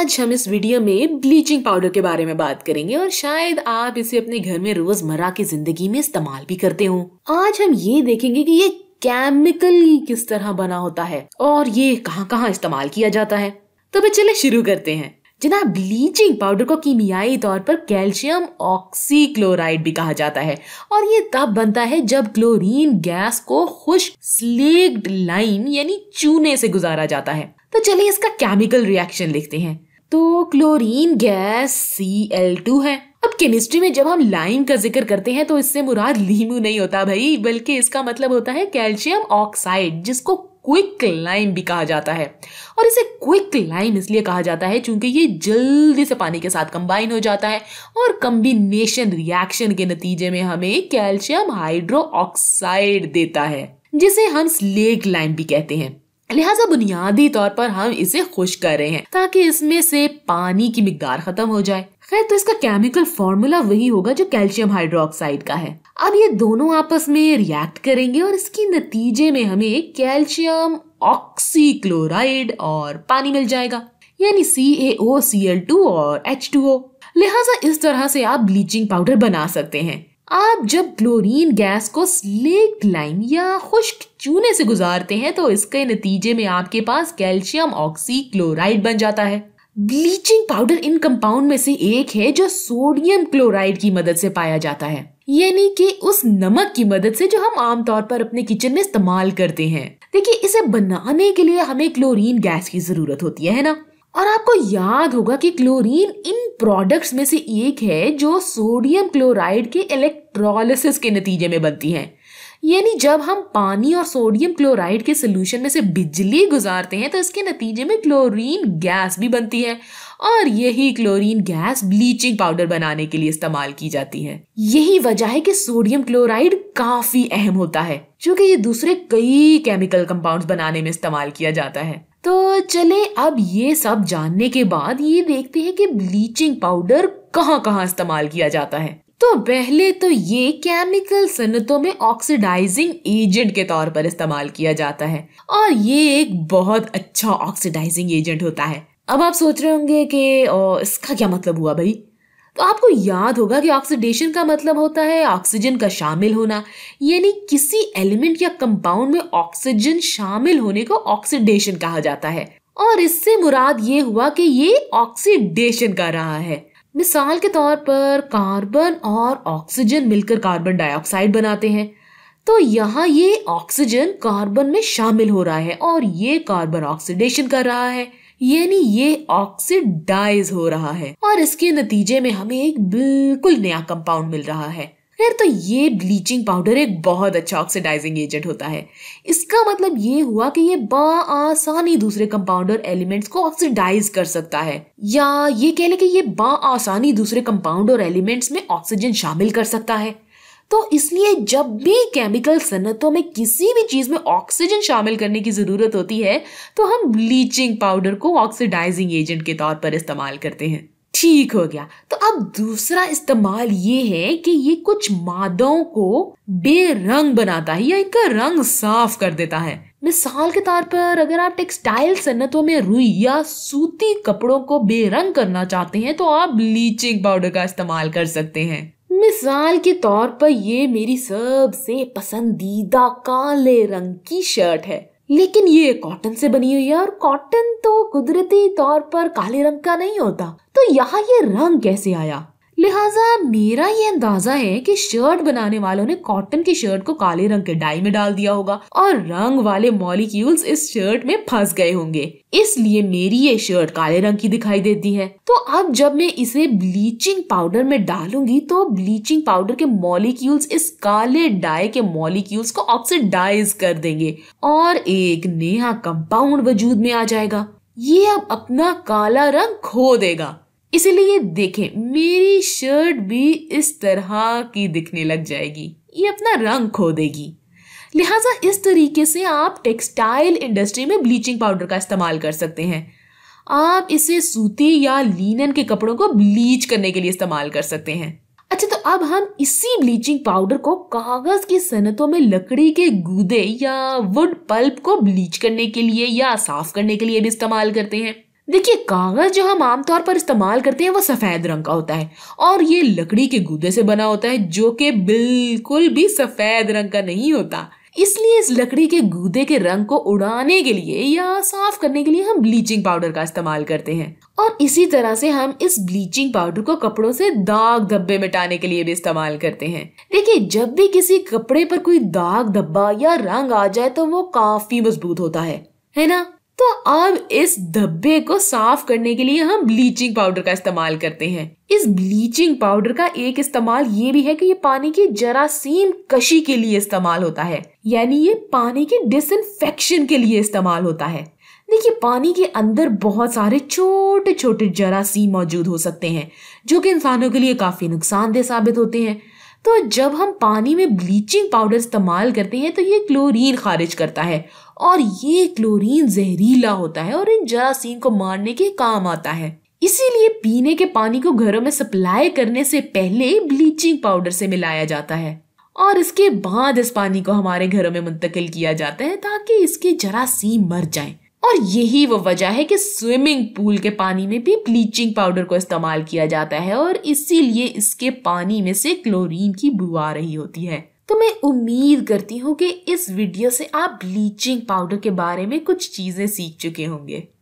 आज हम इस वीडियो में ब्लीचिंग पाउडर के बारे में बात करेंगे और शायद आप इसे अपने घर में रोजमर्रा की जिंदगी में इस्तेमाल भी करते हो आज हम ये देखेंगे कि ये केमिकल किस तरह बना होता है और ये कहाँ कहाँ इस्तेमाल किया जाता है तो फिर चले शुरू करते हैं जिना ब्लीचिंग पाउडर को कीमियाई तौर पर कैल्शियम ऑक्सीक्लोराइड भी कहा जाता है और ये तब बनता है जब क्लोरीन गैस को खुश स्लेग्ड लाइम यानी चूने से गुजारा जाता है तो चलिए इसका केमिकल रिएक्शन लिखते हैं तो chlorine gas C L two है अब केमिस्ट्री में जब हम लाइम का जिक्र करते हैं तो इससे मुराद लीमू नहीं होता भाई बल्कि इसका मतलब होता है कैल्शियम ऑक्साइड जिसको क्विक लाइम भी कहा जाता है और इसे क्विक लाइम इसलिए कहा जाता है क्योंकि ये जल्दी से पानी के साथ कंबाइन हो जाता है और कम्बिनेशन रिएक्शन के नतीजे में हमें कैल्शियम हाइड्रो ऑक्साइड देता है जिसे हम स्लेक लाइम भी कहते हैं लिहाजा बुनियादी तौर पर हम इसे खुश कर रहे हैं ताकि इसमें से पानी की मिकदार खत्म हो जाए खैर तो इसका केमिकल फॉर्मूला वही होगा जो कैल्शियम हाइड्रोक्साइड का है अब ये दोनों आपस में रिएक्ट करेंगे और इसके नतीजे में हमें कैल्शियम ऑक्सीक्लोराइड और पानी मिल जाएगा यानी C A O C L two और एच टू ओ लिहाजा इस तरह से आप ब्लीचिंग पाउडर बना सकते हैं आप जब क्लोरीन गैस को स्लेक लाइन या खुश्क चूने से गुजारते हैं तो इसके नतीजे में आपके पास कैल्शियम ऑक्सी क्लोराइड बन जाता है ब्लीचिंग पाउडर इन कंपाउंड में से एक है जो सोडियम क्लोराइड की मदद से पाया जाता है यानी कि उस नमक की मदद से जो हम आमतौर पर अपने किचन में इस्तेमाल करते हैं देखिए इसे बनाने के लिए हमें क्लोरीन गैस की जरूरत होती है ना और आपको याद होगा कि क्लोरीन इन प्रोडक्ट्स में से एक है जो सोडियम क्लोराइड के इलेक्ट्रोलिसिस के नतीजे में बनती है यानी जब हम पानी और सोडियम क्लोराइड के सोल्यूशन में से बिजली गुजारते हैं तो इसके नतीजे में क्लोरीन गैस भी बनती है और यही क्लोरीन गैस ब्लीचिंग पाउडर बनाने के लिए इस्तेमाल की जाती है यही वजह है कि सोडियम क्लोराइड काफी अहम होता है क्योंकि ये दूसरे कई केमिकल कंपाउंड्स बनाने में इस्तेमाल किया जाता है तो चले अब ये सब जानने के बाद ये देखते हैं कि ब्लीचिंग पाउडर कहाँ कहाँ इस्तेमाल किया जाता है तो पहले तो ये केमिकल सनतों में ऑक्सीडाइजिंग एजेंट के तौर पर इस्तेमाल किया जाता है और ये एक बहुत अच्छा ऑक्सीडाइजिंग एजेंट होता है अब आप सोच रहे होंगे कि इसका क्या मतलब हुआ भाई तो आपको याद होगा कि ऑक्सीडेशन का मतलब होता है ऑक्सीजन का शामिल होना यानी किसी एलिमेंट या कंपाउंड में ऑक्सीजन शामिल होने को ऑक्सीडेशन कहा जाता है और इससे मुराद ये हुआ कि ये ऑक्सीडेशन कर रहा है मिसाल के तौर पर कार्बन और ऑक्सीजन मिलकर कार्बन डाइऑक्साइड बनाते हैं तो यहाँ ये ऑक्सीजन कार्बन में शामिल हो रहा है और ये कार्बन ऑक्सीडेशन कर रहा है यानी ये ऑक्सीडाइज हो रहा है और इसके नतीजे में हमें एक बिल्कुल नया कंपाउंड मिल रहा है खैर तो ये ब्लीचिंग पाउडर एक बहुत अच्छा ऑक्सीडाइजिंग एजेंट होता है इसका मतलब ये हुआ कि ये आसानी दूसरे कंपाउंड और एलिमेंट्स को ऑक्सीडाइज कर सकता है या ये कह लें कि ये आसानी दूसरे कंपाउंड और एलिमेंट्स में ऑक्सीजन शामिल कर सकता है तो इसलिए जब भी केमिकल सन्नतों में किसी भी चीज़ में ऑक्सीजन शामिल करने की ज़रूरत होती है तो हम ब्लीचिंग पाउडर को ऑक्सीडाइजिंग एजेंट के तौर पर इस्तेमाल करते हैं ठीक हो गया तो अब दूसरा इस्तेमाल ये है कि ये कुछ मादों को बेरंग बनाता है या इनका रंग साफ कर देता है मिसाल के तौर पर अगर आप टेक्सटाइल सन्नतों में रुई या सूती कपड़ों को बेरंग करना चाहते हैं तो आप ब्लीचिंग पाउडर का इस्तेमाल कर सकते हैं मिसाल के तौर पर ये मेरी सबसे पसंदीदा काले रंग की शर्ट है लेकिन ये कॉटन से बनी हुई है और कॉटन तो कुदरती तौर पर काले रंग का नहीं होता तो यहाँ ये रंग कैसे आया लिहाजा मेरा ये अंदाजा है कि शर्ट बनाने वालों ने कॉटन की शर्ट को काले रंग के डाई में डाल दिया होगा और रंग वाले मॉलिक्यूल्स इस शर्ट में फंस गए होंगे इसलिए मेरी ये शर्ट काले रंग की दिखाई देती है तो अब जब मैं इसे ब्लीचिंग पाउडर में डालूंगी तो ब्लीचिंग पाउडर के मॉलिक्यूल्स इस काले डाई के मॉलिक्यूल्स को ऑक्सीडाइज कर देंगे और एक नया कंपाउंड वजूद में आ जाएगा ये अब अपना काला रंग खो देगा इसीलिए देखें मेरी शर्ट भी इस तरह की दिखने लग जाएगी ये अपना रंग खो देगी लिहाजा इस तरीके से आप टेक्सटाइल इंडस्ट्री में ब्लीचिंग पाउडर का इस्तेमाल कर सकते हैं आप इसे सूती या लीनन के कपड़ों को ब्लीच करने के लिए इस्तेमाल कर सकते हैं अच्छा तो अब हम इसी ब्लीचिंग पाउडर को कागज की सनतों में लकड़ी के गूदे या वुड पल्प को ब्लीच करने के लिए या साफ करने के लिए भी इस्तेमाल करते हैं देखिए कागज़ जो हम आमतौर पर इस्तेमाल करते हैं वो सफ़ेद रंग का होता है और ये लकड़ी के गुदे से बना होता है जो कि बिल्कुल भी सफ़ेद रंग का नहीं होता इसलिए इस लकड़ी के गुदे के रंग को उड़ाने के लिए या साफ करने के लिए हम ब्लीचिंग पाउडर का इस्तेमाल करते हैं और इसी तरह से हम इस ब्लीचिंग पाउडर को कपड़ों से दाग धब्बे मिटाने के लिए भी इस्तेमाल करते हैं देखिए जब भी किसी कपड़े पर कोई दाग धब्बा या रंग आ जाए तो वो काफी मजबूत होता है है ना तो अब इस धब्बे को साफ करने के लिए हम ब्लीचिंग पाउडर का इस्तेमाल करते हैं इस ब्लीचिंग पाउडर का एक इस्तेमाल ये भी है कि ये पानी की जरासीम कशी के लिए इस्तेमाल होता है यानी ये पानी के डिसइनफेक्शन के लिए इस्तेमाल होता है देखिए पानी के अंदर बहुत सारे छोटे छोटे जरासीम मौजूद हो सकते हैं जो कि इंसानों के लिए काफ़ी नुकसानदेह साबित होते हैं तो जब हम पानी में ब्लीचिंग पाउडर इस्तेमाल करते हैं तो ये क्लोरीन खारिज करता है और ये क्लोरीन जहरीला होता है और इन जरासीम को मारने के काम आता है इसीलिए पीने के पानी को घरों में सप्लाई करने से पहले ब्लीचिंग पाउडर से मिलाया जाता है और इसके बाद इस पानी को हमारे घरों में मुंतकिल किया जाता है ताकि इसके जरासीम मर जाएं। और यही वो वजह है कि स्विमिंग पूल के पानी में भी ब्लीचिंग पाउडर को इस्तेमाल किया जाता है और इसीलिए इसके पानी में से क्लोरीन की बू आ रही होती है तो मैं उम्मीद करती हूँ कि इस वीडियो से आप ब्लीचिंग पाउडर के बारे में कुछ चीज़ें सीख चुके होंगे